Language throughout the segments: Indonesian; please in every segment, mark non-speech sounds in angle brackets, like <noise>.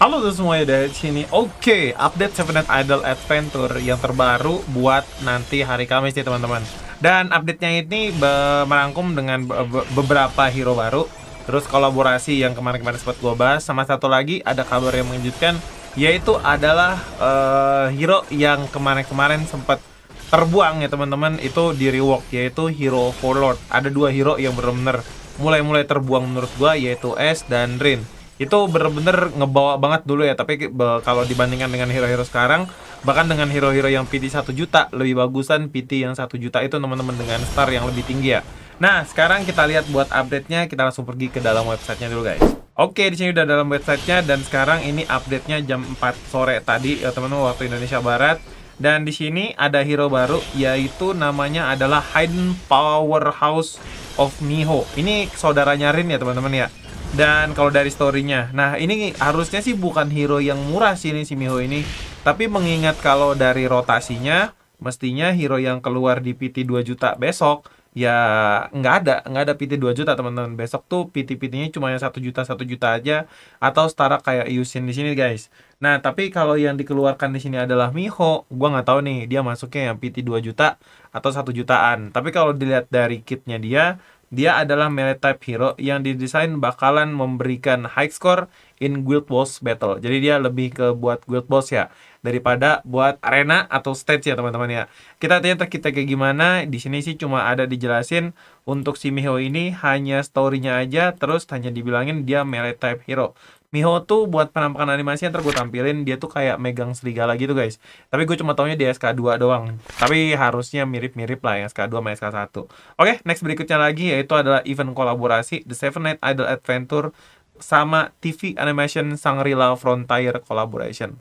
Halo semuanya dari sini. Oke, update Seven Night Idol Adventure yang terbaru buat nanti hari Kamis nih teman-teman. Dan update-nya ini merangkum dengan be be beberapa hero baru. Terus kolaborasi yang kemarin-kemarin sempat gue bahas sama satu lagi ada kabar yang mengejutkan yaitu adalah uh, hero yang kemarin-kemarin sempat terbuang ya teman-teman itu di rework yaitu hero Overlord. Ada dua hero yang benar-benar mulai-mulai terbuang menurut gue, yaitu S dan Rin itu bener-bener ngebawa banget dulu ya tapi kalau dibandingkan dengan hero-hero sekarang bahkan dengan hero-hero yang PT 1 juta lebih bagusan PT yang satu juta itu teman-teman dengan star yang lebih tinggi ya nah sekarang kita lihat buat update-nya kita langsung pergi ke dalam websitenya dulu guys Oke, di sini udah dalam websitenya dan sekarang ini update-nya jam 4 sore tadi ya teman-teman waktu Indonesia Barat. Dan di sini ada hero baru yaitu namanya adalah Hidden Powerhouse of Miho. Ini saudaranya Rin ya teman-teman ya dan kalau dari storynya nah ini harusnya sih bukan hero yang murah sih ini si Miho ini tapi mengingat kalau dari rotasinya mestinya hero yang keluar di PT 2 juta besok ya nggak ada nggak ada PT 2 juta teman-teman besok tuh PT PT-nya cuma yang satu juta satu juta aja atau setara kayak Yusin di sini guys nah tapi kalau yang dikeluarkan di sini adalah Miho gua nggak tahu nih dia masuknya yang PT 2 juta atau satu jutaan tapi kalau dilihat dari kitnya dia dia adalah melee type hero yang didesain bakalan memberikan high score in guild boss battle. Jadi dia lebih ke buat guild boss ya daripada buat arena atau stage ya teman-teman ya. Kita tanya kita kayak gimana di sini sih cuma ada dijelasin untuk si Miho ini hanya story-nya aja terus hanya dibilangin dia melee type hero. Miho tuh buat penampakan animasi yang gue tampilin dia tuh kayak megang serigala gitu guys. Tapi gue cuma taunya di SK2 doang. Tapi harusnya mirip-mirip lah yang SK2 sama SK1. Oke, next berikutnya lagi yaitu adalah event kolaborasi The Seven Night Idol Adventure sama TV Animation Sangrila Frontier Collaboration.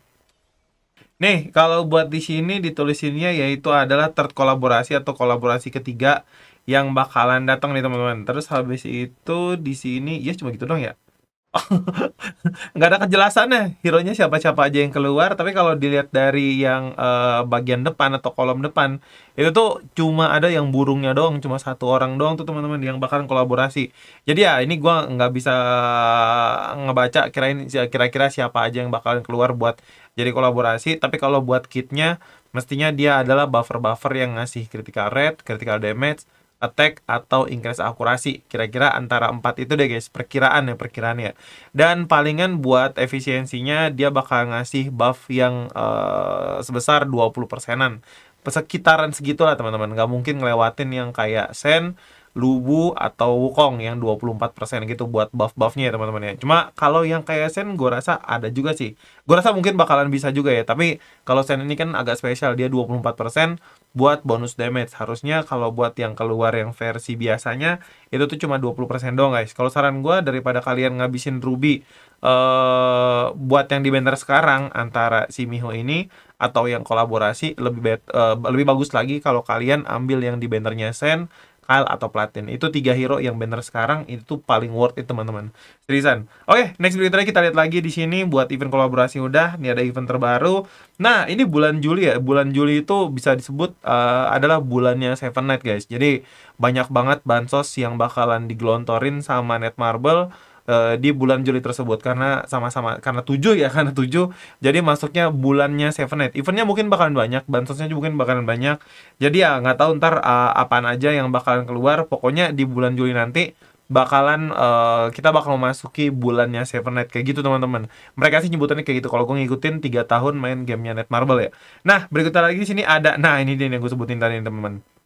Nih, kalau buat di sini ditulisinnya yaitu adalah third kolaborasi atau kolaborasi ketiga yang bakalan datang nih teman-teman. Terus habis itu di sini ya cuma gitu dong ya. <laughs> nggak ada kejelasannya hero nya siapa-siapa aja yang keluar tapi kalau dilihat dari yang uh, bagian depan atau kolom depan itu tuh cuma ada yang burungnya doang cuma satu orang doang tuh teman-teman yang bakalan kolaborasi jadi ya ini gua nggak bisa ngebaca kirain kira-kira siapa aja yang bakalan keluar buat jadi kolaborasi tapi kalau buat kitnya mestinya dia adalah buffer-buffer yang ngasih critical rate critical damage attack atau increase akurasi. Kira-kira antara empat itu deh guys, perkiraan ya, perkiraan ya. Dan palingan buat efisiensinya dia bakal ngasih buff yang uh, sebesar 20 persenan. Sekitaran segitulah teman-teman, nggak mungkin ngelewatin yang kayak sen Lubu atau Wukong yang 24% gitu buat buff-buffnya ya teman-teman ya. Cuma kalau yang kayak Sen gue rasa ada juga sih. Gue rasa mungkin bakalan bisa juga ya. Tapi kalau Sen ini kan agak spesial dia 24% buat bonus damage. Harusnya kalau buat yang keluar yang versi biasanya itu tuh cuma 20% doang guys. Kalau saran gue daripada kalian ngabisin Ruby uh, buat yang di banner sekarang antara si Miho ini atau yang kolaborasi lebih bet, uh, lebih bagus lagi kalau kalian ambil yang di bannernya Sen Kyle atau Platin. Itu tiga hero yang banner sekarang itu paling worth it teman-teman. Seriusan. Oke, okay, next berita kita lihat lagi di sini buat event kolaborasi udah, ini ada event terbaru. Nah, ini bulan Juli ya. Bulan Juli itu bisa disebut uh, adalah bulannya Seven Night guys. Jadi banyak banget bansos yang bakalan digelontorin sama Net Marble Eh, di bulan Juli tersebut karena sama-sama karena tujuh ya <laughs> karena tujuh jadi masuknya bulannya Seven Night eventnya mungkin bakalan banyak bansosnya juga mungkin bakalan banyak jadi ya nggak tahu ntar uh, apaan aja yang bakalan keluar pokoknya di bulan Juli nanti bakalan uh, kita bakal memasuki bulannya Seven Night kayak gitu teman-teman. Mereka sih nyebutannya kayak gitu. Kalau gue ngikutin tiga tahun main gamenya Net Marble ya. Nah berikutnya lagi di sini ada. Nah ini dia yang gue sebutin tadi teman-teman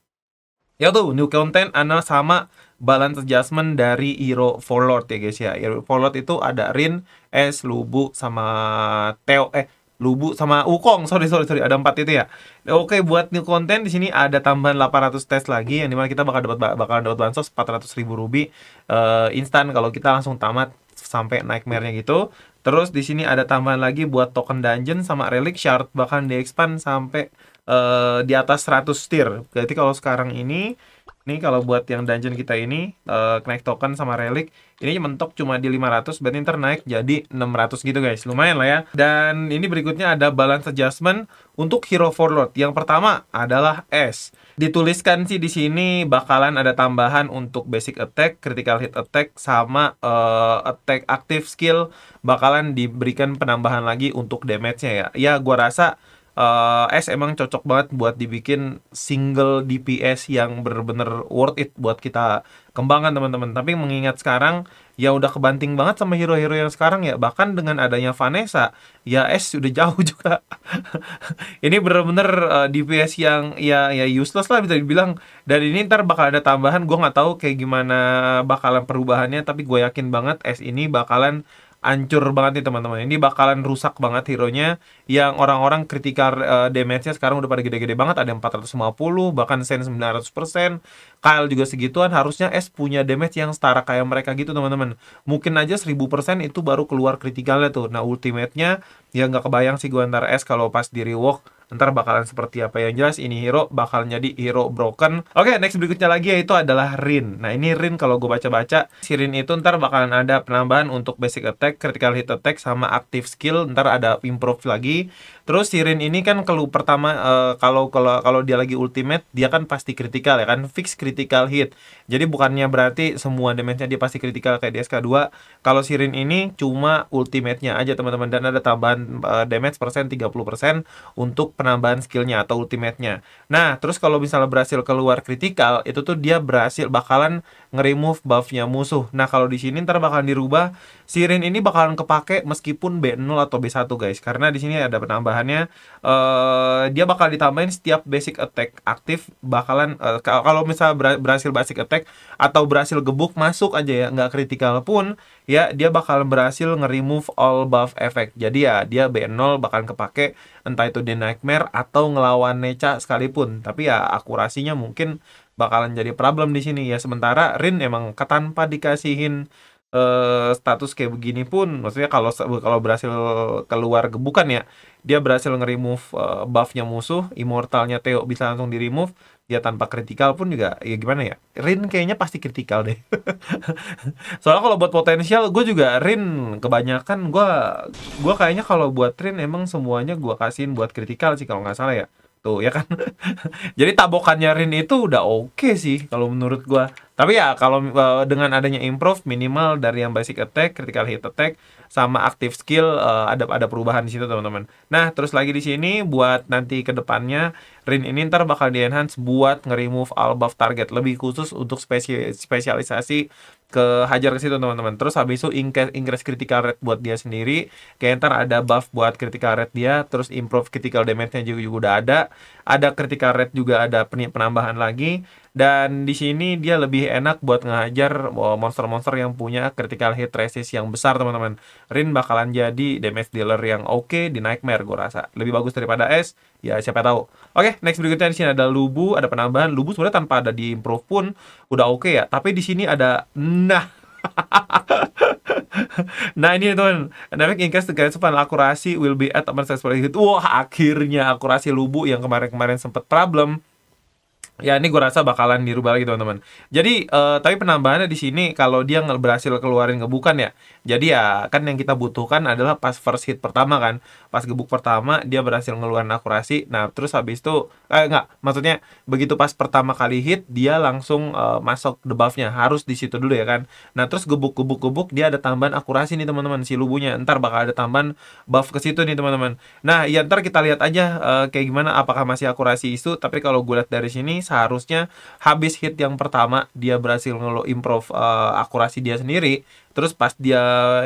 ya tuh new content ana sama balance adjustment dari Hero Forlord ya guys ya Hero Forlord itu ada Rin, S, Lubu sama Teo eh Lubu sama Ukong sorry sorry sorry ada empat itu ya oke buat new content di sini ada tambahan 800 tes lagi yang dimana kita bakal dapat bakal dapat bansos 400 ribu ruby uh, instan kalau kita langsung tamat sampai nightmare-nya gitu terus di sini ada tambahan lagi buat token dungeon sama relic shard bahkan di expand sampai uh, di atas 100 tier. Berarti kalau sekarang ini ini kalau buat yang dungeon kita ini uh, eh, naik token sama relic ini mentok cuma di 500 berarti ntar naik jadi 600 gitu guys. Lumayan lah ya. Dan ini berikutnya ada balance adjustment untuk hero forward. Yang pertama adalah S. Dituliskan sih di sini bakalan ada tambahan untuk basic attack, critical hit attack sama uh, attack active skill bakalan diberikan penambahan lagi untuk damage-nya ya. Ya gua rasa uh, S emang cocok banget buat dibikin single DPS yang bener-bener worth it buat kita kembangkan teman-teman. Tapi mengingat sekarang ya udah kebanting banget sama hero-hero yang sekarang ya. Bahkan dengan adanya Vanessa, ya S udah jauh <laughs> juga. ini bener-bener uh, eh, DPS yang ya ya useless lah bisa dibilang. Dan ini ntar bakal ada tambahan. Gue nggak tahu kayak gimana bakalan perubahannya. Tapi gue yakin banget S ini bakalan ancur banget nih teman-teman. Ini bakalan rusak banget hero-nya yang orang-orang kritikal uh, eh, damage-nya sekarang udah pada gede-gede banget. Ada 450, bahkan Sen 900%. Kyle juga segituan. Harusnya S punya damage yang setara kayak mereka gitu teman-teman. Mungkin aja 1000% itu baru keluar kritikalnya tuh. Nah ultimate-nya ya nggak kebayang sih gue antara S kalau pas di rework ntar bakalan seperti apa yang jelas ini hero bakal jadi hero broken oke okay, next berikutnya lagi yaitu adalah Rin nah ini Rin kalau gue baca-baca si Rin itu ntar bakalan ada penambahan untuk basic attack critical hit attack sama active skill ntar ada improve lagi terus si Rin ini kan eh, kalau pertama uh, kalau kalau dia lagi ultimate dia kan pasti critical ya kan fix critical hit jadi bukannya berarti semua damage-nya dia pasti critical kayak dsk 2 kalau si Rin ini cuma ultimate-nya aja teman-teman dan ada tambahan uh, damage persen 30% untuk penambahan skillnya atau ultimate-nya. Nah, terus kalau misalnya berhasil keluar kritikal, itu tuh dia berhasil bakalan nge-remove buff-nya musuh. Nah, kalau di sini ntar bakalan dirubah, Sirin ini bakalan kepake meskipun B0 atau B1 guys. Karena di sini ada penambahannya, uh, dia bakal ditambahin setiap basic attack aktif bakalan, uh, kalau misalnya berhasil basic attack atau berhasil gebuk masuk aja ya, nggak kritikal pun, ya dia bakal berhasil nge-remove all buff effect. Jadi ya dia b 0 bakal kepake entah itu di Nightmare atau ngelawan necha sekalipun. Tapi ya akurasinya mungkin bakalan jadi problem di sini ya. Sementara Rin emang ketanpa dikasihin uh, status kayak begini pun maksudnya kalau kalau berhasil keluar gebukan ya dia berhasil nge-remove uh, buffnya musuh immortalnya Theo bisa langsung di-remove dia tanpa kritikal pun juga ya gimana ya Rin kayaknya pasti kritikal deh <laughs> soalnya kalau buat potensial gue juga Rin kebanyakan gue gue kayaknya kalau buat Rin emang semuanya gue kasihin buat kritikal sih kalau nggak salah ya tuh ya kan <laughs> jadi tabokannya Rin itu udah oke okay sih kalau menurut gue tapi ya kalau eh, dengan adanya improve minimal dari yang basic attack, critical hit attack sama active skill uh, ada ada perubahan di situ teman-teman. Nah, terus lagi di sini buat nanti ke depannya Rin ini ntar bakal di enhance buat nge-remove all buff target lebih khusus untuk spesialisasi ke hajar ke situ teman-teman. Terus habis itu increase, increase critical rate buat dia sendiri. Kayak ntar ada buff buat critical rate dia, terus improve critical damage-nya juga, juga udah ada. Ada critical rate juga ada penambahan lagi dan di sini dia lebih enak buat ngajar eh, monster-monster yang punya critical hit resist yang besar teman-teman Rin bakalan jadi damage dealer yang oke okay di Nightmare gue rasa lebih bagus daripada S ya siapa tahu oke okay, next berikutnya di sini ada Lubu ada penambahan Lubu sebenarnya tanpa ada di improve pun udah oke okay ya tapi di sini ada nah <laughs> nah ini teman dynamic increase the sepan akurasi will be at saya success hit wah akhirnya akurasi lubu yang kemarin-kemarin sempet problem Ya ini gue rasa bakalan dirubah lagi teman-teman. Jadi uh, tapi penambahannya di sini kalau dia berhasil keluarin gebukan ya. Jadi ya kan yang kita butuhkan adalah pas first hit pertama kan. Pas gebuk pertama dia berhasil ngeluarin akurasi. Nah terus habis itu eh enggak maksudnya begitu pas pertama kali hit dia langsung uh, masuk debuffnya harus di situ dulu ya kan. Nah terus gebuk-gebuk-gebuk dia ada tambahan akurasi nih teman-teman si lubunya. Ntar bakal ada tambahan buff ke situ nih teman-teman. Nah ya ntar kita lihat aja uh, kayak gimana apakah masih akurasi isu. Tapi kalau gue lihat dari sini seharusnya habis hit yang pertama dia berhasil ngelo improve uh, akurasi dia sendiri terus pas dia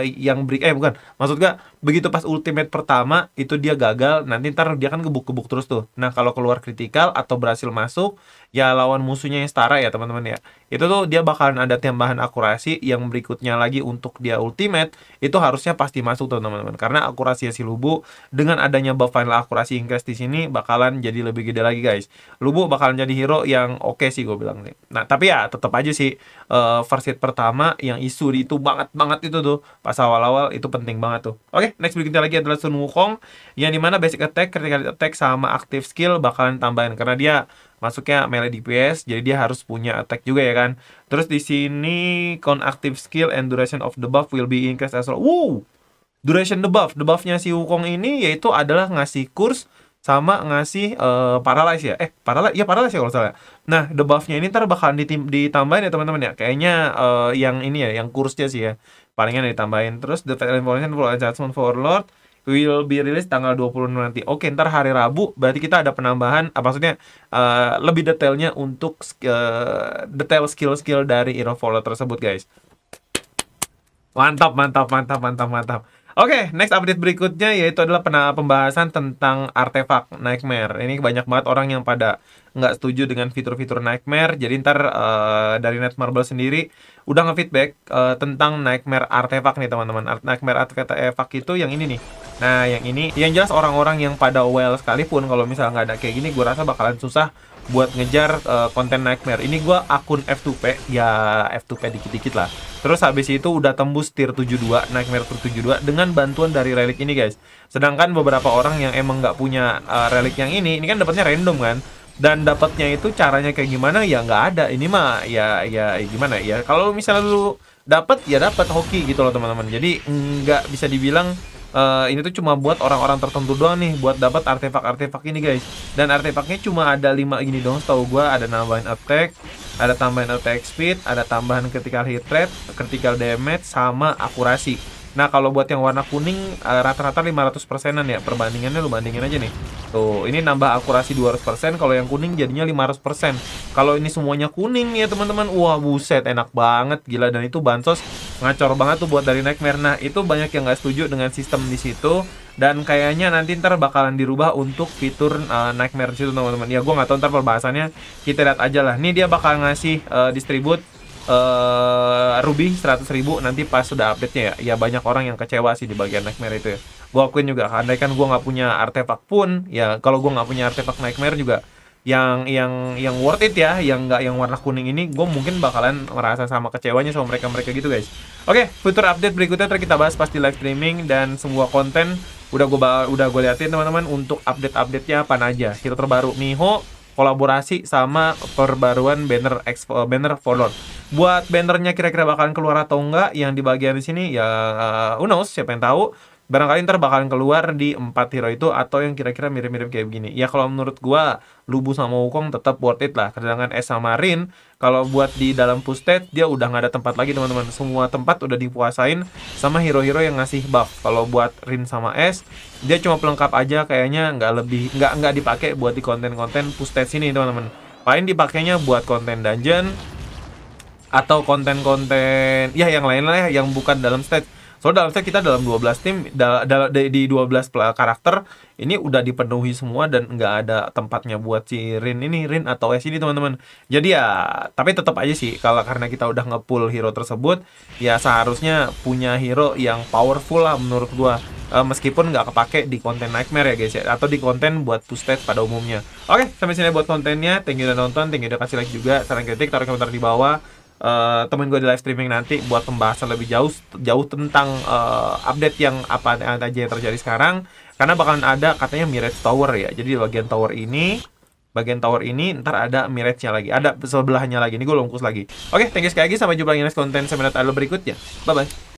yang break eh bukan maksud gak begitu pas ultimate pertama itu dia gagal nanti ntar dia kan gebuk-gebuk terus tuh nah kalau keluar kritikal atau berhasil masuk ya lawan musuhnya yang setara ya teman-teman ya itu tuh dia bakalan ada tambahan akurasi yang berikutnya lagi untuk dia ultimate itu harusnya pasti masuk tuh teman-teman karena akurasi si lubu dengan adanya buff final akurasi increase di sini bakalan jadi lebih gede lagi guys lubu bakalan jadi hero yang oke okay sih gue bilang nih nah tapi ya tetap aja sih uh, eh, versi pertama yang isu itu bang banget banget itu tuh pas awal-awal itu penting banget tuh. Oke, okay, next berikutnya lagi adalah Sun Wukong yang dimana basic attack, critical attack sama active skill bakalan tambahin karena dia masuknya melee DPS jadi dia harus punya attack juga ya kan. Terus di sini con active skill and duration of the buff will be increased as well. Wow. Duration the buff the buffnya si Wukong ini yaitu adalah ngasih kurs sama ngasih uh, paralyze ya eh paralyze ya paralyze ya kalau salah ya? nah debuffnya ini ntar bakalan ditim ditambahin ya teman-teman ya kayaknya uh, yang ini ya yang kursnya sih ya palingan ditambahin terus the final information for adjustment for lord will be released tanggal 20 nanti. Oke, ntar hari Rabu berarti kita ada penambahan apa ah, maksudnya uh, lebih detailnya untuk uh, detail skill-skill dari Iron Follow tersebut, guys. Mantap, mantap, mantap, mantap, mantap. Oke, okay, next update berikutnya yaitu adalah pembahasan tentang artefak Nightmare. Ini banyak banget orang yang pada nggak setuju dengan fitur-fitur Nightmare. Jadi ntar uh, dari Netmarble sendiri udah ngefeedback uh, tentang Nightmare artefak nih teman-teman. Art Nightmare artefak itu yang ini nih. Nah, yang ini yang jelas orang-orang yang pada well sekalipun kalau misalnya nggak ada kayak gini, gue rasa bakalan susah buat ngejar uh, konten Nightmare. Ini gue akun F2P, ya F2P dikit-dikit lah. Terus habis itu udah tembus tier 72, Nightmare tier 72 dengan bantuan dari relik ini guys. Sedangkan beberapa orang yang emang nggak punya uh, eh, relik yang ini, ini kan dapatnya random kan. Dan dapatnya itu caranya kayak gimana ya nggak ada. Ini mah ya ya gimana ya. Kalau misalnya lu dapat ya dapat hoki gitu loh teman-teman. Jadi nggak bisa dibilang uh, ini tuh cuma buat orang-orang tertentu doang nih buat dapat artefak-artefak ini guys dan artefaknya cuma ada lima gini dong tahu gue ada nambahin attack ada tambahan attack speed ada tambahan critical hit rate critical damage sama akurasi Nah kalau buat yang warna kuning eh, rata-rata lima ratus persenan ya perbandingannya lu bandingin aja nih. Tuh ini nambah akurasi 200 persen kalau yang kuning jadinya 500 persen. Kalau ini semuanya kuning ya teman-teman, wah buset enak banget gila dan itu bansos ngacor banget tuh buat dari Nightmare. Nah, itu banyak yang nggak setuju dengan sistem di situ dan kayaknya nanti ntar bakalan dirubah untuk fitur uh, Nightmare di situ teman-teman. Ya, gue nggak tahu ntar perbahasannya. Kita lihat aja lah. Ini dia bakal ngasih uh, distribute uh, Ruby 100 ribu nanti pas sudah update-nya ya. Ya banyak orang yang kecewa sih di bagian Nightmare itu ya. Gue akuin juga, andaikan kan gue nggak punya artefak pun, ya kalau gue nggak punya artefak Nightmare juga, yang yang yang worth it ya yang nggak yang warna kuning ini gue mungkin bakalan merasa sama kecewanya sama mereka mereka gitu guys oke okay, fitur update berikutnya terus kita bahas pasti live streaming dan semua konten udah gue udah gue liatin teman-teman untuk update update nya apa aja kita terbaru miho kolaborasi sama perbaruan banner expo, eh, banner forlord buat bannernya kira-kira bakalan keluar atau enggak yang di bagian sini ya uh, who knows siapa yang tahu barangkali ntar bakalan keluar di empat hero itu atau yang kira-kira mirip-mirip kayak begini ya kalau menurut gua Lubu sama Wukong tetap worth it lah Kedangan S sama Rin kalau buat di dalam pustet dia udah nggak ada tempat lagi teman-teman semua tempat udah dipuasain sama hero-hero yang ngasih buff kalau buat Rin sama S dia cuma pelengkap aja kayaknya nggak lebih nggak nggak dipakai buat di konten-konten pustet sini teman-teman paling dipakainya buat konten dungeon atau konten-konten ya yang lain lah ya, yang bukan dalam stage So dalam saya kita dalam 12 tim dal, dal, di 12 karakter ini udah dipenuhi semua dan nggak ada tempatnya buat si Rin ini Rin atau S ini teman-teman. Jadi ya tapi tetap aja sih kalau karena kita udah ngepull hero tersebut ya seharusnya punya hero yang powerful lah menurut gua uh, meskipun nggak kepake di konten Nightmare ya guys ya atau di konten buat step pada umumnya oke sampai sini buat kontennya thank you udah nonton thank you udah kasih like juga saran kritik taruh komentar di bawah uh, eh, temen gue di live streaming nanti buat pembahasan lebih jauh jauh tentang uh, update yang apa aja yang terjadi sekarang karena bakalan ada katanya mirage tower ya jadi di bagian tower ini bagian tower ini ntar ada mirage-nya lagi ada sebelahnya lagi ini gue lungkus lagi oke okay, thank you sekali lagi sampai jumpa lagi next konten seminar berikutnya bye bye